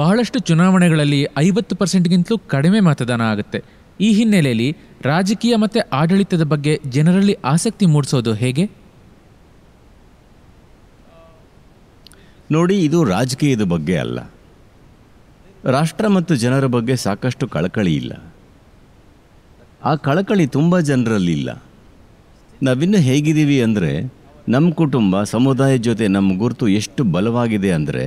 ಬಹಳಷ್ಟು ಚುನಾವಣೆಗಳಲ್ಲಿ ಐವತ್ತು ಪರ್ಸೆಂಟ್ಗಿಂತಲೂ ಕಡಿಮೆ ಮತದಾನ ಆಗುತ್ತೆ ಈ ಹಿನ್ನೆಲೆಯಲ್ಲಿ ರಾಜಕೀಯ ಮತ್ತು ಆಡಳಿತದ ಬಗ್ಗೆ ಜನರಲ್ಲಿ ಆಸಕ್ತಿ ಮೂಡಿಸೋದು ಹೇಗೆ ನೋಡಿ ಇದು ರಾಜಕೀಯದ ಬಗ್ಗೆ ಅಲ್ಲ ರಾಷ್ಟ್ರ ಮತ್ತು ಜನರ ಬಗ್ಗೆ ಸಾಕಷ್ಟು ಕಳಕಳಿ ಇಲ್ಲ ಆ ಕಳಕಳಿ ತುಂಬ ಜನರಲ್ಲಿಲ್ಲ ನಾವಿನ್ನು ಹೇಗಿದ್ದೀವಿ ಅಂದರೆ ನಮ್ಮ ಕುಟುಂಬ ಸಮುದಾಯದ ಜೊತೆ ನಮ್ಮ ಗುರುತು ಎಷ್ಟು ಬಲವಾಗಿದೆ ಅಂದರೆ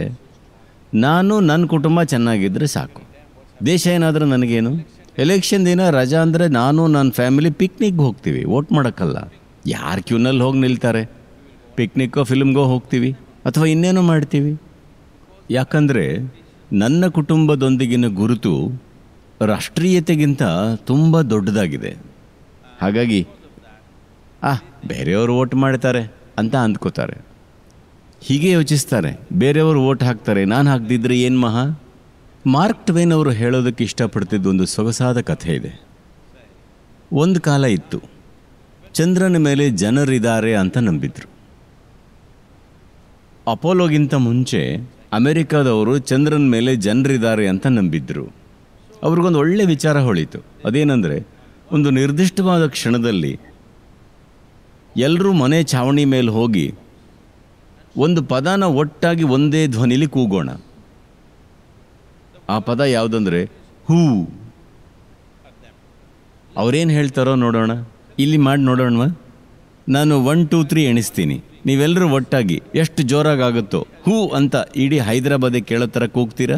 ನಾನು ನನ್ನ ಕುಟುಂಬ ಚೆನ್ನಾಗಿದ್ದರೆ ಸಾಕು ದೇಶ ಏನಾದರೂ ನನಗೇನು ಎಲೆಕ್ಷನ್ ದಿನ ರಜಾ ಅಂದರೆ ನಾನು ನನ್ನ ಫ್ಯಾಮಿಲಿ ಪಿಕ್ನಿಕ್ಗೆ ಹೋಗ್ತೀವಿ ಓಟ್ ಮಾಡೋಕ್ಕಲ್ಲ ಯಾರು ಕ್ಯೂನಲ್ಲಿ ಹೋಗಿ ನಿಲ್ತಾರೆ ಪಿಕ್ನಿಕ್ಕೋ ಫಿಲ್ಮ್ಗೋ ಹೋಗ್ತೀವಿ ಅಥವಾ ಇನ್ನೇನೋ ಮಾಡ್ತೀವಿ ಯಾಕಂದರೆ ನನ್ನ ಕುಟುಂಬದೊಂದಿಗಿನ ಗುರುತು ರಾಷ್ಟ್ರೀಯತೆಗಿಂತ ತುಂಬ ದೊಡ್ಡದಾಗಿದೆ ಹಾಗಾಗಿ ಆ ಬೇರೆಯವರು ವೋಟ್ ಮಾಡ್ತಾರೆ ಅಂತ ಅಂದ್ಕೋತಾರೆ ಹೀಗೆ ಯೋಚಿಸ್ತಾರೆ ಬೇರೆಯವರು ಓಟ್ ಹಾಕ್ತಾರೆ ನಾನು ಹಾಕ್ದಿದ್ರೆ ಏನು ಮಹಾ ಮಾರ್ಕ್ ಟ್ವೇನ್ ಅವರು ಹೇಳೋದಕ್ಕೆ ಇಷ್ಟಪಡ್ತಿದ್ದೊಂದು ಒಂದು ಸೊಗಸಾದ ಕಥೆ ಇದೆ ಒಂದು ಕಾಲ ಇತ್ತು ಚಂದ್ರನ ಮೇಲೆ ಜನರಿದ್ದಾರೆ ಅಂತ ನಂಬಿದ್ರು ಅಪೋಲೋಗಿಂತ ಮುಂಚೆ ಅಮೆರಿಕಾದವರು ಚಂದ್ರನ ಮೇಲೆ ಜನರಿದ್ದಾರೆ ಅಂತ ನಂಬಿದ್ರು ಅವ್ರಿಗೊಂದು ಒಳ್ಳೆ ವಿಚಾರ ಹೊಳಿತು ಅದೇನೆಂದರೆ ಒಂದು ನಿರ್ದಿಷ್ಟವಾದ ಕ್ಷಣದಲ್ಲಿ ಎಲ್ಲರೂ ಮನೆ ಛಾವಣಿ ಮೇಲೆ ಹೋಗಿ ಒಂದು ಪದನ ಒಟ್ಟಾಗಿ ಒಂದೇ ಧ್ವನಿಲಿ ಕೂಗೋಣ ಆ ಪದ ಯಾವುದಂದರೆ ಹೂ ಅವ್ರೇನು ಹೇಳ್ತಾರೋ ನೋಡೋಣ ಇಲ್ಲಿ ಮಾಡಿ ನೋಡೋಣವಾ ನಾನು ಒನ್ ಟೂ ತ್ರೀ ಎಣಿಸ್ತೀನಿ ನೀವೆಲ್ಲರೂ ಒಟ್ಟಾಗಿ ಎಷ್ಟು ಜೋರಾಗಿ ಆಗುತ್ತೋ ಹೂ ಅಂತ ಇಡೀ ಹೈದರಾಬಾದ್ ಕೇಳೋ ಥರ ಕೂಗ್ತೀರಾ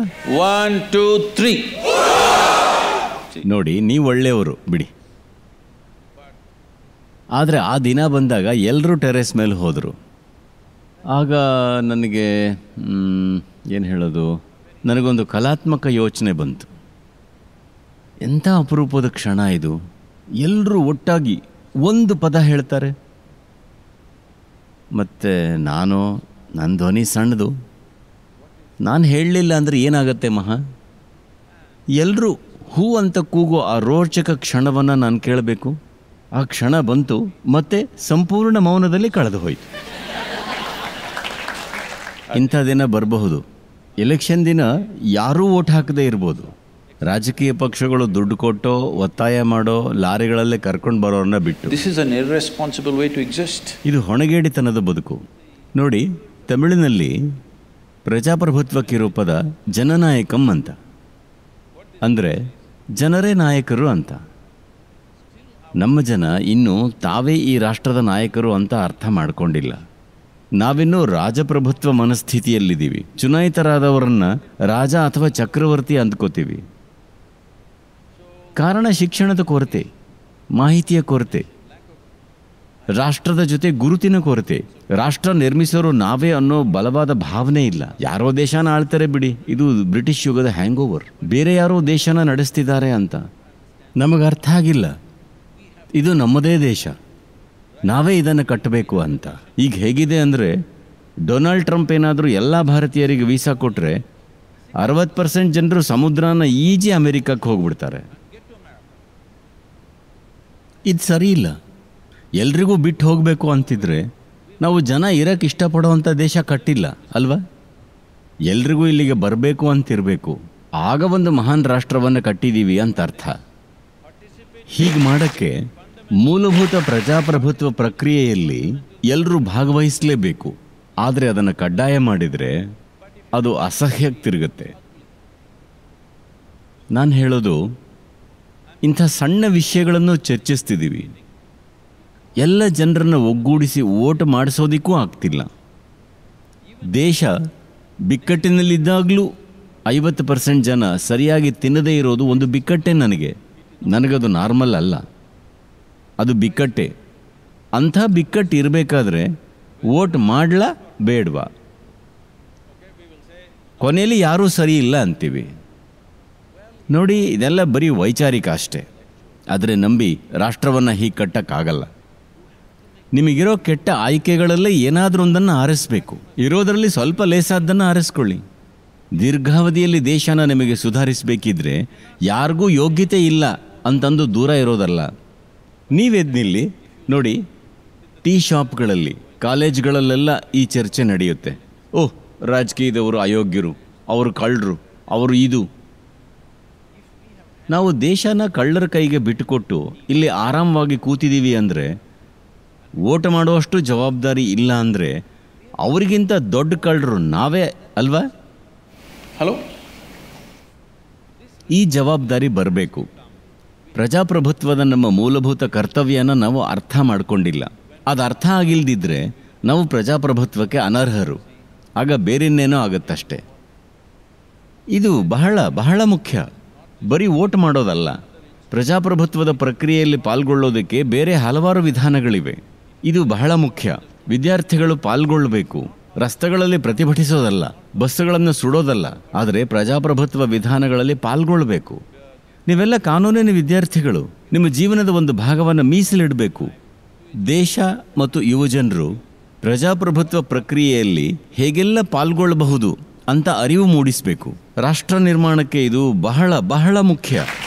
ಒನ್ ಟೂ ತ್ರೀ ನೋಡಿ ನೀವು ಒಳ್ಳೆಯವರು ಬಿಡಿ ಆದರೆ ಆ ದಿನ ಬಂದಾಗ ಎಲ್ಲರೂ ಟೆರೆಸ್ ಮೇಲೆ ಹೋದರು ಆಗ ನನಗೆ ಏನು ಹೇಳೋದು ನನಗೊಂದು ಕಲಾತ್ಮಕ ಯೋಚನೆ ಬಂತು ಎಂಥ ಅಪರೂಪದ ಕ್ಷಣ ಇದು ಎಲ್ಲರೂ ಒಟ್ಟಾಗಿ ಒಂದು ಪದ ಹೇಳ್ತಾರೆ ಮತ್ತು ನಾನು ನನ್ನ ಧ್ವನಿ ಸಣ್ಣದು ನಾನು ಹೇಳಲಿಲ್ಲ ಅಂದರೆ ಏನಾಗತ್ತೆ ಮಹಾ ಎಲ್ಲರೂ ಹೂ ಅಂತ ಕೂಗೋ ಆ ರೋಚಕ ಕ್ಷಣವನ್ನು ನಾನು ಕೇಳಬೇಕು ಆ ಕ್ಷಣ ಬಂತು ಮತ್ತೆ ಸಂಪೂರ್ಣ ಮೌನದಲ್ಲಿ ಕಳೆದು ಹೋಯಿತು ಇಂಥ ದಿನ ಬರಬಹುದು ಎಲೆಕ್ಷನ್ ದಿನ ಯಾರೂ ಓಟ್ ಹಾಕದೇ ಇರ್ಬೋದು ರಾಜಕೀಯ ಪಕ್ಷಗಳು ದುಡ್ಡು ಕೊಟ್ಟೋ ಒತ್ತಾಯ ಮಾಡೋ ಲಾರಿಗಳಲ್ಲೇ ಕರ್ಕೊಂಡು ಬರೋರನ್ನ ಬಿಟ್ಟು this is an irresponsible way to exist ಇದು ಹೊಣೆಗೇಡಿತನದ ಬದುಕು ನೋಡಿ ತಮಿಳಿನಲ್ಲಿ ಪ್ರಜಾಪ್ರಭುತ್ವಕ್ಕಿರೋ ಪದ ಜನನಾಯಕಂ ಅಂತ ಅಂದರೆ ಜನರೇ ನಾಯಕರು ಅಂತ ನಮ್ಮ ಜನ ಇನ್ನೂ ತಾವೇ ಈ ರಾಷ್ಟ್ರದ ನಾಯಕರು ಅಂತ ಅರ್ಥ ಮಾಡಿಕೊಂಡಿಲ್ಲ ನಾವಿನ್ನೂ ರಾಜಪ್ರಭುತ್ವ ಮನಸ್ಥಿತಿಯಲ್ಲಿದ್ದೀವಿ ಚುನಾಯಿತರಾದವರನ್ನ ರಾಜ ಅಥವಾ ಚಕ್ರವರ್ತಿ ಅಂದ್ಕೋತೀವಿ ಕಾರಣ ಶಿಕ್ಷಣದ ಕೊರತೆ ಮಾಹಿತಿಯ ಕೊರತೆ ರಾಷ್ಟ್ರದ ಜೊತೆ ಗುರುತಿನ ಕೊರತೆ ರಾಷ್ಟ್ರ ನಿರ್ಮಿಸೋರು ನಾವೇ ಅನ್ನೋ ಬಲವಾದ ಭಾವನೆ ಇಲ್ಲ ಯಾರೋ ದೇಶನ ಆಳ್ತಾರೆ ಬಿಡಿ ಇದು ಬ್ರಿಟಿಷ್ ಯುಗದ ಹ್ಯಾಂಗ್ ಓವರ್ ಬೇರೆ ಯಾರೋ ದೇಶನ ನಡೆಸ್ತಿದ್ದಾರೆ ಅಂತ ನಮಗೆ ಅರ್ಥ ಆಗಿಲ್ಲ ಇದು ನಮ್ಮದೇ ದೇಶ ನಾವೇ ಇದನ್ನು ಕಟ್ಟಬೇಕು ಅಂತ ಈಗ ಹೇಗಿದೆ ಅಂದರೆ ಡೊನಾಲ್ಡ್ ಟ್ರಂಪ್ ಏನಾದರೂ ಎಲ್ಲ ಭಾರತೀಯರಿಗೆ ವೀಸಾ ಕೊಟ್ಟರೆ ಅರವತ್ತು ಪರ್ಸೆಂಟ್ ಜನರು ಸಮುದ್ರನ ಈಜಿ ಅಮೆರಿಕಕ್ಕೆ ಹೋಗ್ಬಿಡ್ತಾರೆ ಇದು ಸರಿ ಇಲ್ಲ ಎಲ್ರಿಗೂ ಬಿಟ್ಟು ಹೋಗಬೇಕು ಅಂತಿದ್ರೆ ನಾವು ಜನ ಇರೋಕ್ಕೆ ಇಷ್ಟಪಡೋವಂಥ ದೇಶ ಕಟ್ಟಿಲ್ಲ ಅಲ್ವಾ ಎಲ್ರಿಗೂ ಇಲ್ಲಿಗೆ ಬರಬೇಕು ಅಂತಿರಬೇಕು ಆಗ ಒಂದು ಮಹಾನ್ ರಾಷ್ಟ್ರವನ್ನು ಕಟ್ಟಿದ್ದೀವಿ ಅಂತ ಅರ್ಥ ಹೀಗೆ ಮಾಡೋಕ್ಕೆ ಮೂಲಭೂತ ಪ್ರಜಾಪ್ರಭುತ್ವ ಪ್ರಕ್ರಿಯೆಯಲ್ಲಿ ಎಲ್ಲರೂ ಭಾಗವಹಿಸಲೇಬೇಕು ಆದರೆ ಅದನ್ನು ಕಡ್ಡಾಯ ಮಾಡಿದರೆ ಅದು ಅಸಹ್ಯಕ್ಕೆ ತಿರುಗುತ್ತೆ ನಾನು ಹೇಳೋದು ಇಂಥ ಸಣ್ಣ ವಿಷಯಗಳನ್ನು ಚರ್ಚಿಸ್ತಿದ್ದೀವಿ ಎಲ್ಲ ಜನರನ್ನು ಒಗ್ಗೂಡಿಸಿ ಓಟ್ ಮಾಡಿಸೋದಕ್ಕೂ ಆಗ್ತಿಲ್ಲ ದೇಶ ಬಿಕ್ಕಟ್ಟಿನಲ್ಲಿದ್ದಾಗಲೂ ಐವತ್ತು ಪರ್ಸೆಂಟ್ ಜನ ಸರಿಯಾಗಿ ತಿನ್ನದೇ ಇರೋದು ಒಂದು ಬಿಕ್ಕಟ್ಟೆ ನನಗೆ ನನಗದು ನಾರ್ಮಲ್ ಅಲ್ಲ ಅದು ಬಿಕ್ಕಟ್ಟೆ ಅಂಥ ಬಿಕ್ಕಟ್ಟು ಇರಬೇಕಾದ್ರೆ ವೋಟ್ ಮಾಡಲಾ ಬೇಡವಾ ಕೊನೆಯಲ್ಲಿ ಯಾರೂ ಸರಿ ಇಲ್ಲ ಅಂತೀವಿ ನೋಡಿ ಇದೆಲ್ಲ ಬರೀ ವೈಚಾರಿಕ ಅಷ್ಟೇ ಆದರೆ ನಂಬಿ ರಾಷ್ಟ್ರವನ್ನು ಹೀಗೆ ಕಟ್ಟಕ್ಕಾಗಲ್ಲ ನಿಮಗಿರೋ ಕೆಟ್ಟ ಆಯ್ಕೆಗಳಲ್ಲೇ ಏನಾದರೂ ಒಂದನ್ನು ಆರಿಸ್ಬೇಕು ಇರೋದರಲ್ಲಿ ಸ್ವಲ್ಪ ಲೇಸಾದ್ದನ್ನು ಆರಿಸ್ಕೊಳ್ಳಿ ದೀರ್ಘಾವಧಿಯಲ್ಲಿ ದೇಶನ ನಿಮಗೆ ಸುಧಾರಿಸಬೇಕಿದ್ರೆ ಯಾರಿಗೂ ಯೋಗ್ಯತೆ ಇಲ್ಲ ಅಂತಂದು ದೂರ ಇರೋದಲ್ಲ ನೀವೆದ್ದು ನಿಲ್ಲಿ ನೋಡಿ ಟೀ ಶಾಪ್ಗಳಲ್ಲಿ ಕಾಲೇಜ್ಗಳಲ್ಲೆಲ್ಲ ಈ ಚರ್ಚೆ ನಡೆಯುತ್ತೆ ಓಹ್ ರಾಜಕೀಯದವರು ಅಯೋಗ್ಯರು ಅವರು ಕಳ್ಳರು ಅವರು ಇದು ನಾವು ದೇಶನ ಕಳ್ಳರ ಕೈಗೆ ಬಿಟ್ಟುಕೊಟ್ಟು ಇಲ್ಲಿ ಆರಾಮವಾಗಿ ಕೂತಿದ್ದೀವಿ ಅಂದರೆ ಓಟ ಮಾಡುವಷ್ಟು ಜವಾಬ್ದಾರಿ ಇಲ್ಲ ಅಂದರೆ ಅವರಿಗಿಂತ ದೊಡ್ಡ ಕಳ್ಳರು ನಾವೇ ಅಲ್ವಾ ಹಲೋ ಈ ಜವಾಬ್ದಾರಿ ಬರಬೇಕು ಪ್ರಜಾಪ್ರಭುತ್ವದ ನಮ್ಮ ಮೂಲಭೂತ ಕರ್ತವ್ಯನ ನಾವು ಅರ್ಥ ಮಾಡಿಕೊಂಡಿಲ್ಲ ಅದು ಅರ್ಥ ಆಗಿಲ್ದಿದ್ರೆ ನಾವು ಪ್ರಜಾಪ್ರಭುತ್ವಕ್ಕೆ ಅನರ್ಹರು ಆಗ ಬೇರಿನ್ನೇನೋ ಆಗುತ್ತಷ್ಟೆ ಇದು ಬಹಳ ಬಹಳ ಮುಖ್ಯ ಬರೀ ಓಟ್ ಮಾಡೋದಲ್ಲ ಪ್ರಜಾಪ್ರಭುತ್ವದ ಪ್ರಕ್ರಿಯೆಯಲ್ಲಿ ಪಾಲ್ಗೊಳ್ಳೋದಕ್ಕೆ ಬೇರೆ ಹಲವಾರು ವಿಧಾನಗಳಿವೆ ಇದು ಬಹಳ ಮುಖ್ಯ ವಿದ್ಯಾರ್ಥಿಗಳು ಪಾಲ್ಗೊಳ್ಳಬೇಕು ರಸ್ತೆಗಳಲ್ಲಿ ಪ್ರತಿಭಟಿಸೋದಲ್ಲ ಬಸ್ಸುಗಳನ್ನು ಸುಡೋದಲ್ಲ ಆದರೆ ಪ್ರಜಾಪ್ರಭುತ್ವ ವಿಧಾನಗಳಲ್ಲಿ ಪಾಲ್ಗೊಳ್ಳಬೇಕು ನೀವೆಲ್ಲ ಕಾನೂನಿನ ವಿದ್ಯಾರ್ಥಿಗಳು ನಿಮ್ಮ ಜೀವನದ ಒಂದು ಭಾಗವನ್ನು ಮೀಸಲಿಡಬೇಕು ದೇಶ ಮತ್ತು ಯುವಜನರು ಪ್ರಜಾಪ್ರಭುತ್ವ ಪ್ರಕ್ರಿಯೆಯಲ್ಲಿ ಹೇಗೆಲ್ಲ ಪಾಲ್ಗೊಳ್ಳಬಹುದು ಅಂತ ಅರಿವು ಮೂಡಿಸಬೇಕು ರಾಷ್ಟ್ರ ನಿರ್ಮಾಣಕ್ಕೆ ಇದು ಬಹಳ ಬಹಳ ಮುಖ್ಯ